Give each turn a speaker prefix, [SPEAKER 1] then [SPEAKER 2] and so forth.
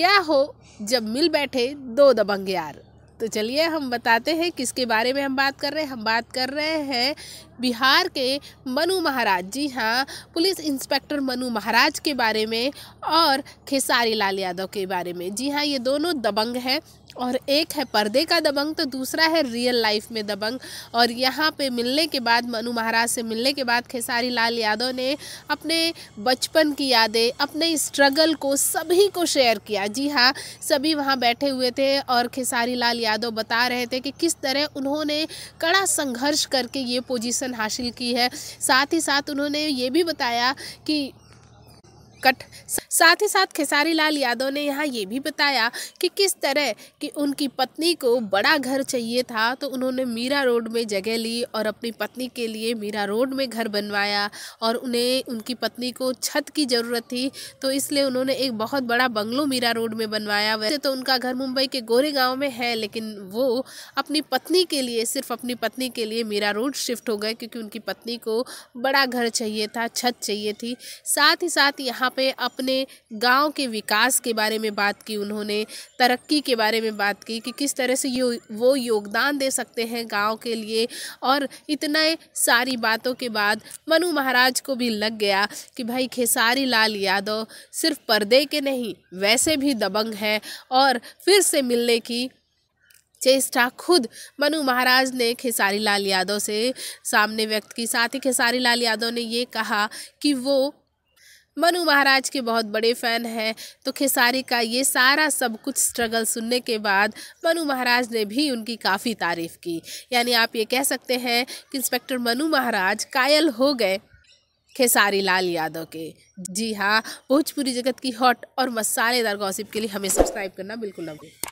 [SPEAKER 1] क्या हो जब मिल बैठे दो दबंग यार तो चलिए हम बताते हैं किसके बारे में हम बात कर रहे हैं हम बात कर रहे हैं बिहार के मनु महाराज जी हाँ पुलिस इंस्पेक्टर मनु महाराज के बारे में और खेसारी लाल यादव के बारे में जी हाँ ये दोनों दबंग हैं और एक है पर्दे का दबंग तो दूसरा है रियल लाइफ में दबंग और यहाँ पे मिलने के बाद मनु महाराज से मिलने के बाद खेसारी लाल यादव ने अपने बचपन की यादें अपने स्ट्रगल को सभी को शेयर किया जी हाँ सभी वहाँ बैठे हुए थे और खेसारी लाल यादव यादव बता रहे थे कि किस तरह उन्होंने कड़ा संघर्ष करके ये पोजीशन हासिल की है साथ ही साथ उन्होंने ये भी बताया कि कट साथ ही साथ खेसारी लाल यादव ने यहाँ ये भी बताया कि किस तरह कि उनकी पत्नी को बड़ा घर चाहिए था तो उन्होंने मीरा रोड में जगह ली और अपनी पत्नी के लिए मीरा रोड में घर बनवाया और उन्हें उनकी पत्नी को छत की ज़रूरत थी तो इसलिए उन्होंने एक बहुत बड़ा बंगलो मीरा रोड में बनवाया वैसे तो उनका घर मुंबई के गोरे गाँव में है लेकिन वो अपनी पत्नी के लिए सिर्फ अपनी पत्नी के लिए मीरा रोड शिफ्ट हो गए क्योंकि उनकी पत्नी को बड़ा घर चाहिए था छत चाहिए थी साथ ही साथ यहाँ पे अपने गांव के विकास के बारे में बात की उन्होंने तरक्की के बारे में बात की कि किस तरह से यो, वो योगदान दे सकते हैं गांव के लिए और इतने सारी बातों के बाद मनु महाराज को भी लग गया कि भाई खेसारी लाल यादव सिर्फ पर्दे के नहीं वैसे भी दबंग है और फिर से मिलने की चेष्टा खुद मनु महाराज ने खेसारी लाल यादव से सामने व्यक्त की साथ ही खेसारी लाल यादव ने ये कहा कि वो मनु महाराज के बहुत बड़े फ़ैन हैं तो खेसारी का ये सारा सब कुछ स्ट्रगल सुनने के बाद मनु महाराज ने भी उनकी काफ़ी तारीफ़ की यानी आप ये कह सकते हैं कि इंस्पेक्टर मनु महाराज कायल हो गए खेसारी लाल यादव के जी हाँ भोजपुरी जगत की हॉट और मसालेदार गॉसिप के लिए हमें सब्सक्राइब करना बिल्कुल ना भूलें